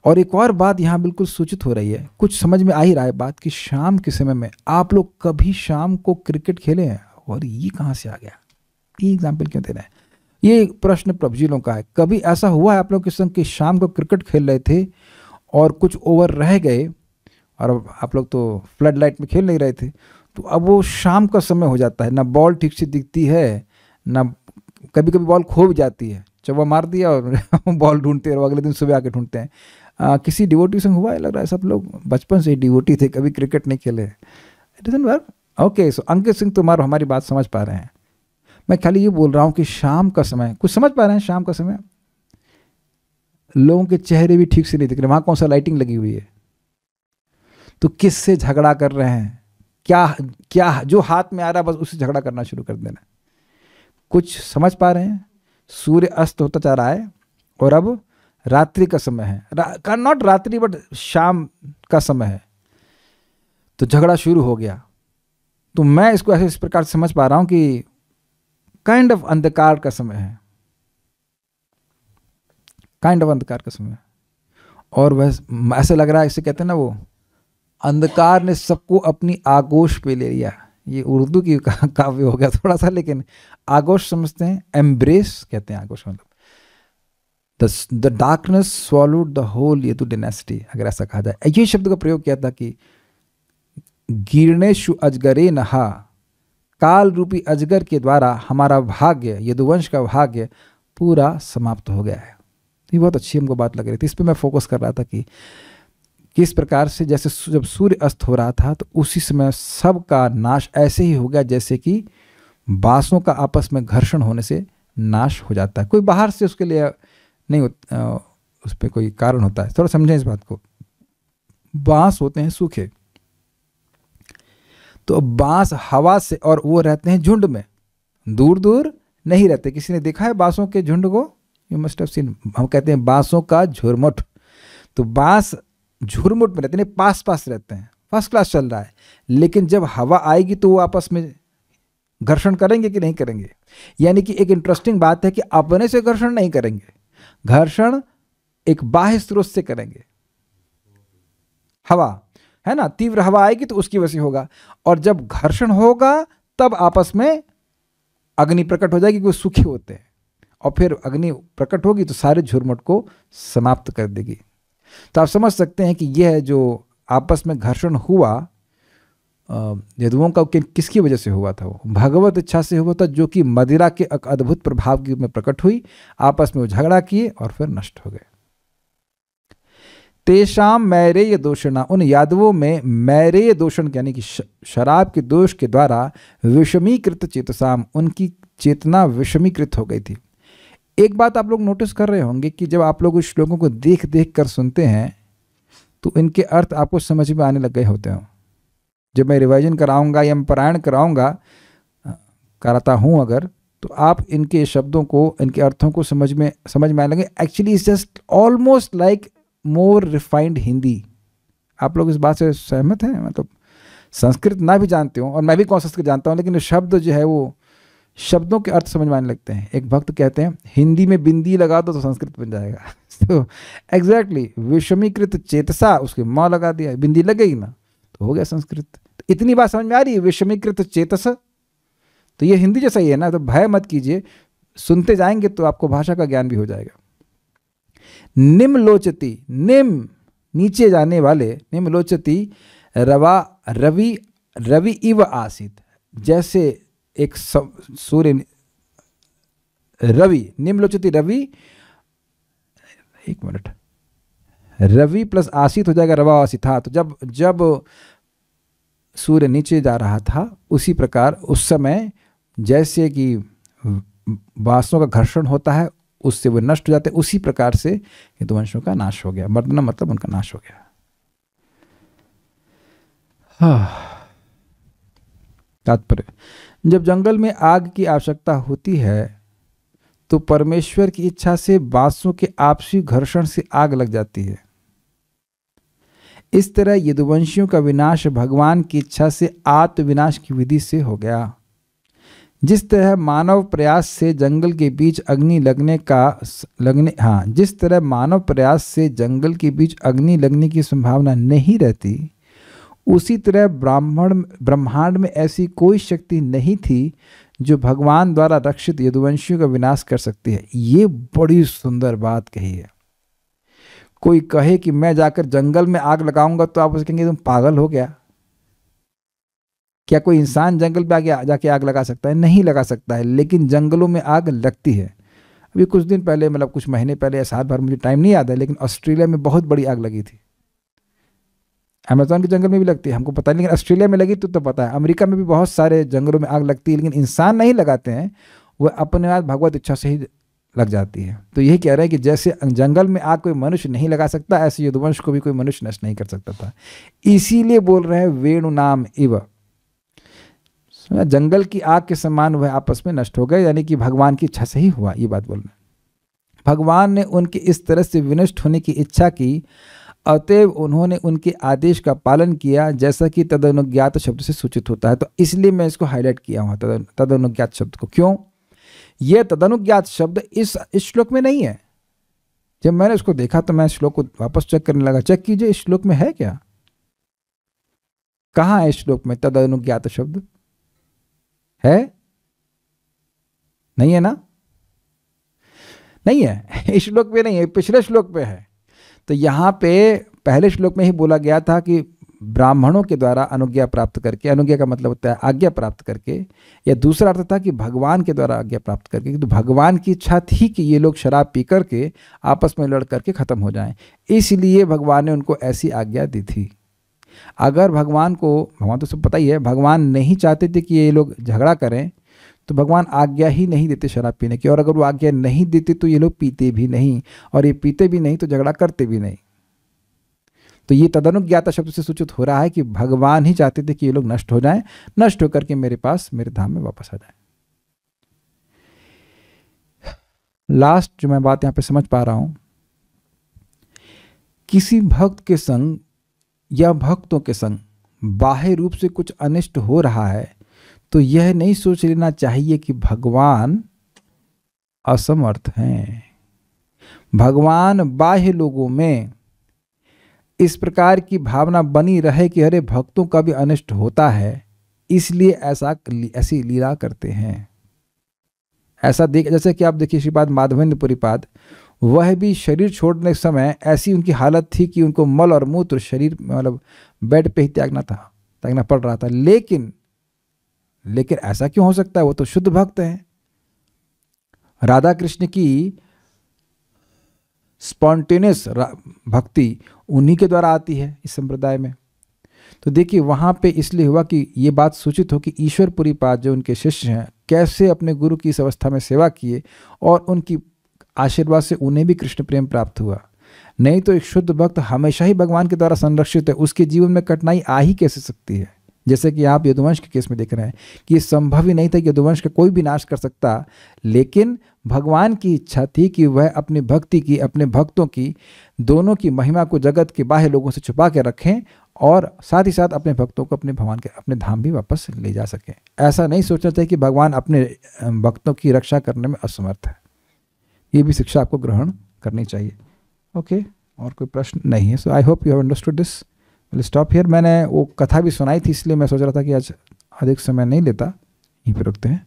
और एक और बात यहाँ बिल्कुल सूचित हो रही है कुछ समझ में आ ही रहा है बात कि शाम के समय में आप लोग कभी शाम को क्रिकेट खेले हैं और ये कहाँ से आ गया ये एग्जाम्पल क्यों दे रहे हैं ये प्रश्न प्रभजीलों का है कभी ऐसा हुआ है आप लोग के संग कि शाम को क्रिकेट खेल रहे थे और कुछ ओवर रह गए और आप लोग तो फ्लड लाइट में खेल नहीं रहे थे तो अब वो शाम का समय हो जाता है ना बॉल ठीक से दिखती है ना कभी कभी बॉल खो भी जाती है वह मार दिया और बॉल ढूंढते हैं और अगले दिन सुबह आके ढूंढते हैं आ, किसी डिवोटी संग हुआ है लग रहा है सब लोग बचपन से ही डिवोटी थे कभी क्रिकेट नहीं खेले it doesn't work okay so Ankit Singh तुम्हारो हमारी बात समझ पा रहे हैं मैं खाली ये बोल रहा हूं कि शाम का समय कुछ समझ पा रहे हैं शाम का समय लोगों के चेहरे भी ठीक से नहीं दिख रहे वहां कौन सा लाइटिंग लगी हुई है तो किस से झगड़ा कर रहे हैं क्या क्या जो हाथ में आ रहा है बस उससे झगड़ा करना शुरू कर देना कुछ समझ पा रहे हैं सूर्य अस्त होता जा रहा है और अब रात्रि का समय है रा, नॉट रात्रि बट शाम का समय है तो झगड़ा शुरू हो गया तो मैं इसको ऐसे इस प्रकार से समझ पा रहा हूं कि काइंड ऑफ अंधकार का समय है काइंड ऑफ अंधकार का समय और वह ऐसा लग रहा है इसे कहते हैं ना वो अंधकार ने सबको अपनी आगोश पे ले लिया ये उर्दू की काव्य हो गया थोड़ा सा लेकिन आगोश समझते हैं एम्ब्रेस कहते हैं आगोश मतलब the darkness solitude the whole ये तो डेनेसिटी अगर ऐसा कहा जाए ये शब्द का प्रयोग किया था कि गिरणेशु अजगरे नहा काल रूपी अजगर के द्वारा हमारा भाग्य यदुवंश का भाग्य पूरा समाप्त हो गया है ये बहुत अच्छी हमको बात लग रही थी इस पर मैं फोकस कर रहा था कि किस प्रकार से जैसे जब सूर्य अस्त हो रहा था तो उसी समय सब का नाश ऐसे ही हो गया जैसे कि बाँसों का आपस में घर्षण होने से नाश हो जाता है कोई बाहर से उसके लिए नहीं उस पर कोई कारण होता है थोड़ा समझें इस बात को बाँस होते हैं सूखे तो बांस हवा से और वो रहते हैं झुंड में दूर दूर नहीं रहते किसी ने देखा है बांसों के झुंड को यू मस्ट हैव सीन हम कहते हैं बांसों का झुरमुट तो बांस झुरमुट में रहते हैं पास पास रहते हैं फर्स्ट क्लास चल रहा है लेकिन जब हवा आएगी तो वो आपस में घर्षण करेंगे कि नहीं करेंगे यानी कि एक इंटरेस्टिंग बात है कि अपने से घर्षण नहीं करेंगे घर्षण एक बाह्य स्रोत से करेंगे हवा है ना तीव्र हवा आएगी तो उसकी वजह से होगा और जब घर्षण होगा तब आपस में अग्नि प्रकट हो जाएगी क्योंकि सुखी होते हैं और फिर अग्नि प्रकट होगी तो सारे झुरमुट को समाप्त कर देगी तो आप समझ सकते हैं कि यह जो आपस में घर्षण हुआ यदुओं का कि, किसकी वजह से हुआ था वो भगवत इच्छा से हुआ था जो कि मदिरा के अद्भुत प्रभाव के रूप में प्रकट हुई आपस में वो झगड़ा किए और फिर नष्ट हो गए तेषाम मैरेय दूषण उन यादवों में मैरेय दूषण यानी कि शराब के दोष के द्वारा विषमीकृत चेतसाम उनकी चेतना विषमीकृत हो गई थी एक बात आप लोग नोटिस कर रहे होंगे कि जब आप लोग उस श्लोकों को देख देख कर सुनते हैं तो इनके अर्थ आपको समझ में आने लग गए होते हो जब मैं रिवाइजन कराऊंगा या मैं पारायण कराऊंगा कराता हूँ अगर तो आप इनके शब्दों को इनके अर्थों को समझ में समझ में आने लगे actually is just almost like more refined Hindi आप लोग इस बात से सहमत हैं मतलब संस्कृत ना भी जानते हो और मैं भी कौन संस्कृत जानता हूँ लेकिन शब्द जो है वो शब्दों के अर्थ समझ में आने लगते हैं एक भक्त कहते हैं हिंदी में बिंदी लगा दो तो संस्कृत बन जाएगा तो एग्जैक्टली विषमीकृत चेतसा उसके माँ लगा दिया बिंदी लगेगी ना तो हो गया संस्कृत तो इतनी बात समझ में आ रही है विषमीकृत चेतस तो ये हिंदी जैसा ही है ना तो भय मत कीजिए सुनते जाएंगे तो आपको भाषा का ज्ञान भी हो जाएगा निम्लोचती निम नीचे जाने वाले निम्नलोचती रवा रवि रवि इव आसित जैसे एक सूर्य रवि निम्नलोचती रवि एक मिनट रवि प्लस आसित हो जाएगा रवा आसित था हाँ, तो जब जब सूर्य नीचे जा रहा था उसी प्रकार उस समय जैसे कि वासों का घर्षण होता है उससे वो नष्ट हो जाते उसी प्रकार से हिंदुवंशों का नाश हो गया मर्दना मतलब उनका नाश हो गया हाँ। तात्पर्य जब जंगल में आग की आवश्यकता होती है तो परमेश्वर की इच्छा से बांसों के आपसी घर्षण से आग लग जाती है इस तरह यदुवंशियों का विनाश भगवान की इच्छा से आत्मविनाश की विधि से हो गया जिस तरह मानव प्रयास से जंगल के बीच अग्नि लगने का लगने हाँ जिस तरह मानव प्रयास से जंगल के बीच अग्नि लगने की संभावना नहीं रहती उसी तरह ब्राह्मण ब्रह्मांड में ऐसी कोई शक्ति नहीं थी जो भगवान द्वारा रक्षित यदुवंशियों का विनाश कर सकती है ये बड़ी सुंदर बात कही है कोई कहे कि मैं जाकर जंगल में आग लगाऊंगा तो आप उसे कहेंगे तुम पागल हो गया क्या कोई इंसान जंगल पे आगे जाके आग लगा सकता है नहीं लगा सकता है लेकिन जंगलों में आग लगती है अभी कुछ दिन पहले मतलब कुछ महीने पहले या सात भर मुझे टाइम नहीं आता है लेकिन ऑस्ट्रेलिया में बहुत बड़ी आग लगी थी अमेजोन के जंगल में भी लगती है हमको पता है लेकिन ऑस्ट्रेलिया में लगी तो तो पता है अमेरिका में भी बहुत सारे जंगलों में आग लगती है लेकिन इंसान नहीं लगाते हैं वह अपने आप भगवत इच्छा से ही लग जाती है तो यही कह रहे हैं कि जैसे जंगल में आग कोई मनुष्य नहीं लगा सकता ऐसे युद्धवंश को भी कोई मनुष्य नष्ट नहीं कर सकता था इसीलिए बोल रहे हैं वेणु नाम इव जंगल की आग के समान वह आपस में नष्ट हो गए यानी कि भगवान की इच्छा से ही हुआ ये बात बोलना भगवान ने उनके इस तरह से विनष्ट होने की इच्छा की अतएव उन्होंने उनके आदेश का पालन किया जैसा कि तदनुज्ञात शब्द से सूचित होता है तो इसलिए मैं इसको हाईलाइट किया हुआ तदनुज्ञात शब्द को क्यों यह तदनुज्ञात शब्द इस श्लोक में नहीं है जब मैंने उसको देखा तो मैं श्लोक को वापस चेक करने लगा चेक कीजिए इस श्लोक में है क्या कहाँ है श्लोक में तद अनुज्ञात शब्द है नहीं है ना नहीं है इस श्लोक पे नहीं है पिछले श्लोक पे है तो यहां पे पहले श्लोक में ही बोला गया था कि ब्राह्मणों के द्वारा अनुज्ञा प्राप्त करके अनुज्ञा का मतलब होता है आज्ञा प्राप्त करके या दूसरा अर्थ था कि भगवान के द्वारा आज्ञा प्राप्त करके तो भगवान की इच्छा थी कि ये लोग शराब पी करके आपस में लड़ करके ख़त्म हो जाएं इसलिए भगवान ने उनको ऐसी आज्ञा दी थी अगर भगवान को भगवान तो सब पता ही है भगवान नहीं चाहते थे कि ये लोग झगड़ा करें तो भगवान आज्ञा ही नहीं देते शराब पीने की और अगर वो आज्ञा नहीं देते तो ये लोग पीते भी नहीं और ये पीते भी नहीं तो झगड़ा करते भी नहीं तो ये तदनुज्ञाता शब्द से सूचित हो रहा है कि भगवान ही चाहते थे कि ये लोग नष्ट हो जाए नष्ट होकर के मेरे पास मेरे धाम में वापस आ जाए लास्ट जो मैं बात यहां पे समझ पा रहा हूं किसी भक्त के संग या भक्तों के संग बाह्य रूप से कुछ अनिष्ट हो रहा है तो यह नहीं सोच लेना चाहिए कि भगवान असमर्थ हैं भगवान बाह्य लोगों में इस प्रकार की भावना बनी रहे कि अरे भक्तों का भी अनिष्ट होता है इसलिए ऐसा ऐसी लीला करते हैं ऐसा देख जैसे कि आप देखिए श्रीपाद माधवेंद्र परिपाद वह भी शरीर छोड़ने समय ऐसी उनकी हालत थी कि उनको मल और मूत्र शरीर मतलब बेड पे ही त्यागना था त्यागना पड़ रहा था लेकिन लेकिन ऐसा क्यों हो सकता है वो तो शुद्ध भक्त हैं राधा कृष्ण की स्पॉन्टेनियस भक्ति उन्हीं के द्वारा आती है इस संप्रदाय में तो देखिए वहाँ पे इसलिए हुआ कि ये बात सूचित हो कि ईश्वरपुरी पाद जो उनके शिष्य हैं कैसे अपने गुरु की इस अवस्था में सेवा किए और उनकी आशीर्वाद से उन्हें भी कृष्ण प्रेम प्राप्त हुआ नहीं तो एक शुद्ध भक्त हमेशा ही भगवान के द्वारा संरक्षित है उसके जीवन में कठिनाई आ ही कैसे सकती है जैसे कि आप यदुवंश के केस में देख रहे हैं कि ये संभव ही नहीं था कि यदुवंश का कोई भी नाश कर सकता लेकिन भगवान की इच्छा थी कि वह अपनी भक्ति की अपने भक्तों की दोनों की महिमा को जगत के बाह्य लोगों से छुपा के रखें और साथ ही साथ अपने भक्तों को अपने भगवान के अपने धाम भी वापस ले जा सकें ऐसा नहीं सोचना चाहिए कि भगवान अपने भक्तों की रक्षा करने में असमर्थ है ये भी शिक्षा आपको ग्रहण करनी चाहिए ओके okay? और कोई प्रश्न नहीं है so I hope you have understood this will stop here मैंने वो कथा भी सुनाई थी इसलिए मैं सोच रहा था कि आज अधिक समय नहीं लेता यहीं पर रुकते हैं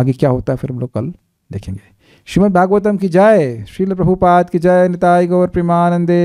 आगे क्या होता है फिर हम लोग कल देखेंगे श्रीमद भागवतम की जय श्रील प्रभुपाद की जय निताय गौर प्रेमानंदे